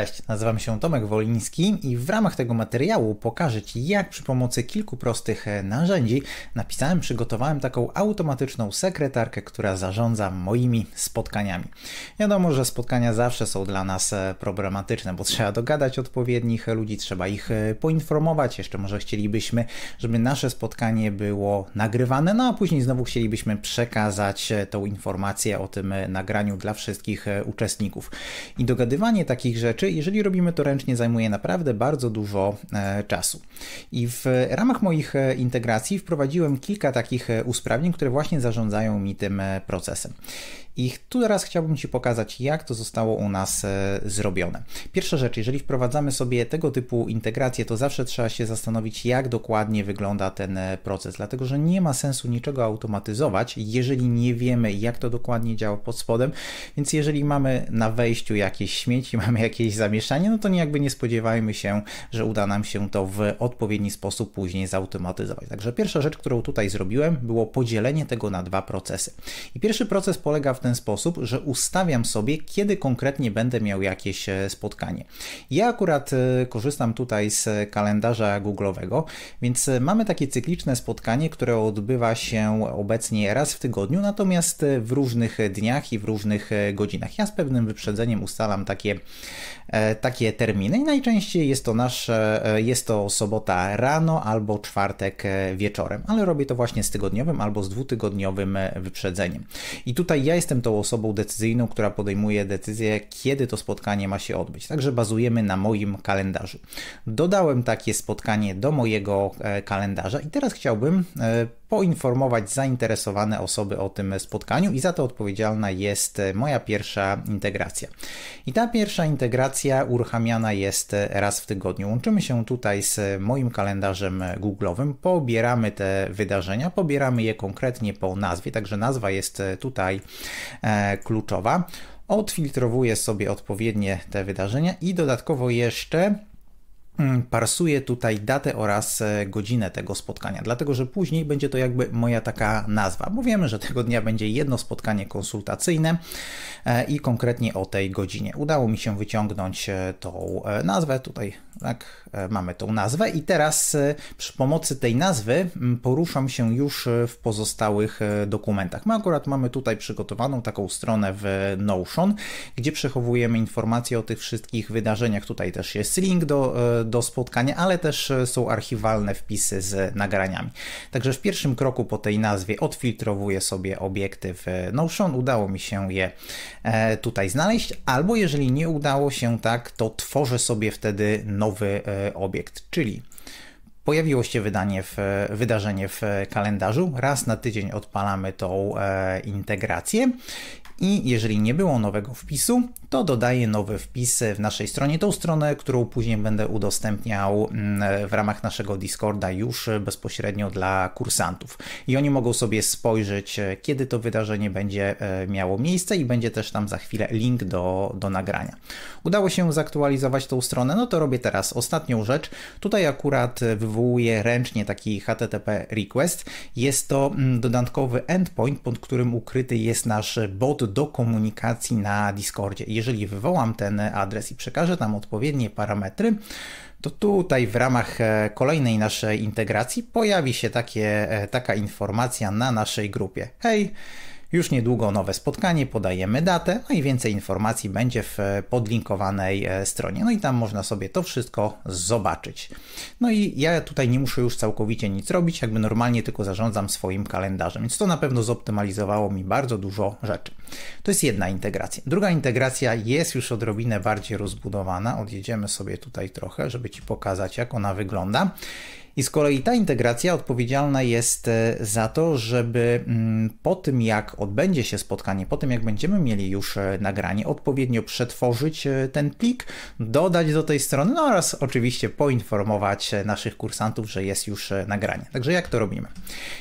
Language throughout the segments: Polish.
Cześć, nazywam się Tomek Woliński i w ramach tego materiału pokażę Ci, jak przy pomocy kilku prostych e, narzędzi napisałem, przygotowałem taką automatyczną sekretarkę, która zarządza moimi spotkaniami. Wiadomo, że spotkania zawsze są dla nas e, problematyczne, bo trzeba dogadać odpowiednich ludzi, trzeba ich e, poinformować, jeszcze może chcielibyśmy, żeby nasze spotkanie było nagrywane, no a później znowu chcielibyśmy przekazać tą informację o tym nagraniu dla wszystkich uczestników. I dogadywanie takich rzeczy rzeczy, jeżeli robimy to ręcznie, zajmuje naprawdę bardzo dużo e, czasu. I w ramach moich e, integracji wprowadziłem kilka takich e, usprawnień, które właśnie zarządzają mi tym procesem. I tu teraz chciałbym Ci pokazać, jak to zostało u nas zrobione. Pierwsza rzecz, jeżeli wprowadzamy sobie tego typu integrację, to zawsze trzeba się zastanowić, jak dokładnie wygląda ten proces, dlatego że nie ma sensu niczego automatyzować, jeżeli nie wiemy, jak to dokładnie działa pod spodem. Więc jeżeli mamy na wejściu jakieś śmieci, mamy jakieś zamieszanie, no to jakby nie spodziewajmy się, że uda nam się to w odpowiedni sposób później zautomatyzować. Także pierwsza rzecz, którą tutaj zrobiłem, było podzielenie tego na dwa procesy. I pierwszy proces polega w ten sposób, że ustawiam sobie, kiedy konkretnie będę miał jakieś e, spotkanie. Ja akurat e, korzystam tutaj z kalendarza Google'owego, więc e, mamy takie cykliczne spotkanie, które odbywa się obecnie raz w tygodniu, natomiast w różnych dniach i w różnych godzinach. Ja z pewnym wyprzedzeniem ustalam takie E, takie terminy. najczęściej jest to nasz, e, jest to sobota rano albo czwartek e, wieczorem, ale robię to właśnie z tygodniowym albo z dwutygodniowym wyprzedzeniem. I tutaj ja jestem tą osobą decyzyjną, która podejmuje decyzję, kiedy to spotkanie ma się odbyć. Także bazujemy na moim kalendarzu. Dodałem takie spotkanie do mojego kalendarza i teraz chciałbym poinformować zainteresowane osoby o tym spotkaniu i za to odpowiedzialna jest moja pierwsza integracja. I ta pierwsza integracja uruchamiana jest raz w tygodniu. Łączymy się tutaj z moim kalendarzem Google'owym, pobieramy te wydarzenia, pobieramy je konkretnie po nazwie, także nazwa jest tutaj e, kluczowa. Odfiltrowuję sobie odpowiednie te wydarzenia i dodatkowo jeszcze Mm, parsuję tutaj datę oraz e, godzinę tego spotkania, dlatego że później będzie to jakby moja taka nazwa, bo wiemy, że tego dnia będzie jedno spotkanie konsultacyjne e, i konkretnie o tej godzinie. Udało mi się wyciągnąć e, tą nazwę tutaj, tak E, mamy tą nazwę i teraz e, przy pomocy tej nazwy poruszam się już e, w pozostałych dokumentach. My akurat mamy tutaj przygotowaną taką stronę w Notion, gdzie przechowujemy informacje o tych wszystkich wydarzeniach. Tutaj też jest link do, do spotkania, ale też są archiwalne wpisy z nagraniami. Także w pierwszym kroku po tej nazwie odfiltrowuję sobie obiekty w Notion. Udało mi się je tutaj znaleźć, albo jeżeli nie udało się tak, to tworzę sobie wtedy nowy obiekt, czyli Pojawiło się wydanie w, wydarzenie w kalendarzu. Raz na tydzień odpalamy tą e, integrację i jeżeli nie było nowego wpisu, to dodaję nowy wpis w naszej stronie, tą stronę, którą później będę udostępniał mm, w ramach naszego Discorda już bezpośrednio dla kursantów. I oni mogą sobie spojrzeć, kiedy to wydarzenie będzie e, miało miejsce i będzie też tam za chwilę link do, do nagrania. Udało się zaktualizować tą stronę, no to robię teraz ostatnią rzecz. Tutaj akurat wywołuję ręcznie taki HTTP request. Jest to mm, dodatkowy endpoint, pod którym ukryty jest nasz bot do komunikacji na Discordzie. Jeżeli wywołam ten adres i przekażę tam odpowiednie parametry, to tutaj w ramach e, kolejnej naszej integracji pojawi się takie, e, taka informacja na naszej grupie. Hej, już niedługo nowe spotkanie, podajemy datę, no i więcej informacji będzie w e, podlinkowanej e, stronie. No i tam można sobie to wszystko zobaczyć. No i ja tutaj nie muszę już całkowicie nic robić, jakby normalnie tylko zarządzam swoim kalendarzem, więc to na pewno zoptymalizowało mi bardzo dużo rzeczy. To jest jedna integracja. Druga integracja jest już odrobinę bardziej rozbudowana. Odjedziemy sobie tutaj trochę, żeby Ci pokazać, jak ona wygląda. I z kolei ta integracja odpowiedzialna jest e, za to, żeby mm, po tym jak odbędzie się spotkanie, po tym jak będziemy mieli już e, nagranie, odpowiednio przetworzyć e, ten plik, dodać do tej strony no oraz oczywiście poinformować naszych kursantów, że jest już nagranie. Także jak to robimy?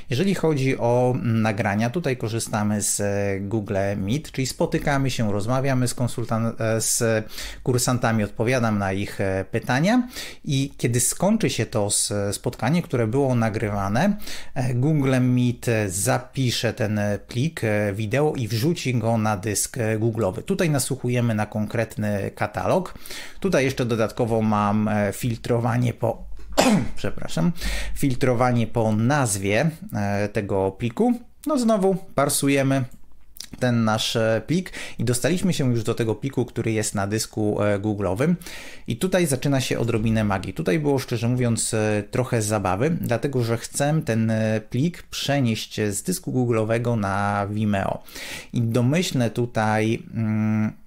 Jeżeli chodzi o mm, nagrania, tutaj korzystamy z Google Meet, czyli spotykamy się, rozmawiamy z, konsultan- z kursantami, odpowiadam na ich pytania i kiedy skończy się to z spotkanie, które było nagrywane. E, Google Meet zapisze ten plik e, wideo i wrzuci go na dysk e, Google'owy. Tutaj nasłuchujemy na konkretny katalog. Tutaj jeszcze dodatkowo mam filtrowanie po przepraszam, filtrowanie po nazwie tego pliku. No znowu parsujemy ten nasz e, plik i dostaliśmy się już do tego pliku, który jest na dysku e, Google'owym. I tutaj zaczyna się odrobinę magii. Tutaj było szczerze mówiąc e, trochę zabawy, dlatego że chcę ten plik przenieść z dysku Google'owego na Vimeo. I domyślne tutaj. Mm,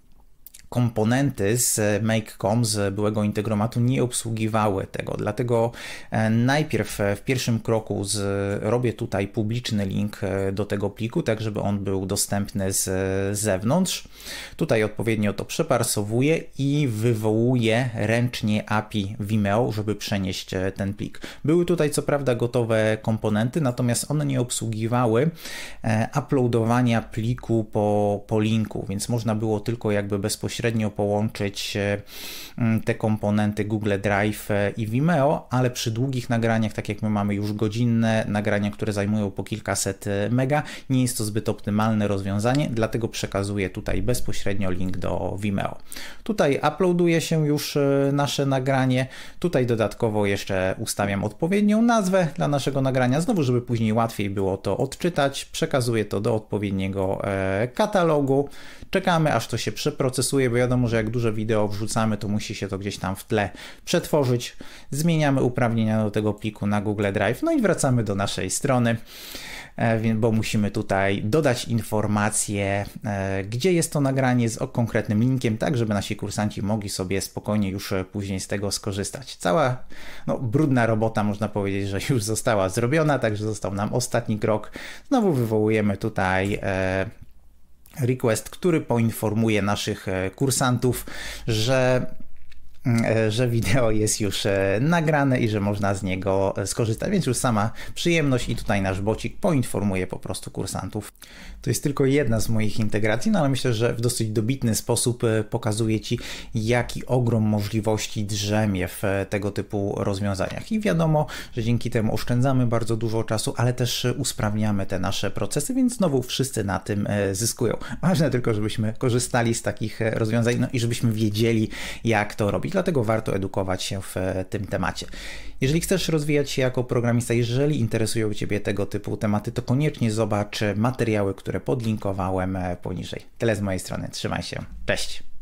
komponenty z MakeCom, z byłego Integromatu, nie obsługiwały tego. Dlatego e, najpierw e, w pierwszym kroku zrobię robię tutaj publiczny link e, do tego pliku, tak żeby on był dostępny z zewnątrz. Tutaj odpowiednio to przeparsowuję i wywołuję ręcznie API Vimeo, żeby przenieść ten plik. Były tutaj co prawda gotowe komponenty, natomiast one nie obsługiwały uploadowania pliku po, po linku, więc można było tylko jakby bezpośrednio bezpośrednio połączyć e, mm, te komponenty Google Drive e, i Vimeo, ale przy długich nagraniach, tak jak my mamy już godzinne nagrania, które zajmują po kilkaset e, mega, nie jest to zbyt optymalne rozwiązanie, dlatego przekazuję tutaj bezpośrednio link do Vimeo. Tutaj uploaduje się już nasze nagranie, tutaj dodatkowo jeszcze ustawiam odpowiednią nazwę dla naszego nagrania, znowu, żeby później łatwiej było to odczytać, przekazuję to do odpowiedniego katalogu, czekamy aż to się przeprocesuje, bo wiadomo, że jak dużo wideo wrzucamy, to musi się to gdzieś tam w tle przetworzyć. Zmieniamy uprawnienia do tego pliku na Google Drive, no i wracamy do naszej strony, e, bo musimy tutaj dodać informacje, e, gdzie jest to nagranie z konkretnym linkiem, tak żeby nasi kursanci mogli sobie spokojnie już e, później z tego skorzystać. Cała no, brudna robota, można powiedzieć, że już została zrobiona, także został nam ostatni krok. Znowu wywołujemy tutaj request, który poinformuje naszych e, kursantów, że E, że wideo jest już e, nagrane i że można z niego e, skorzystać, więc już sama przyjemność i tutaj nasz bocik poinformuje po prostu kursantów. To jest tylko jedna z moich integracji, no ale myślę, że w dosyć dobitny sposób pokazuje Ci, jaki ogrom możliwości drzemie w tego typu rozwiązaniach. I wiadomo, że dzięki temu oszczędzamy bardzo dużo czasu, ale też usprawniamy te nasze procesy, więc znowu wszyscy na tym zyskują. Ważne tylko, żebyśmy korzystali z takich rozwiązań no i żebyśmy wiedzieli, jak to robić dlatego warto edukować się w e, tym temacie. Jeżeli chcesz rozwijać się jako programista, jeżeli interesują Ciebie tego typu tematy, to koniecznie zobacz materiały, które podlinkowałem e, poniżej. Tyle z mojej strony. Trzymaj się. Cześć!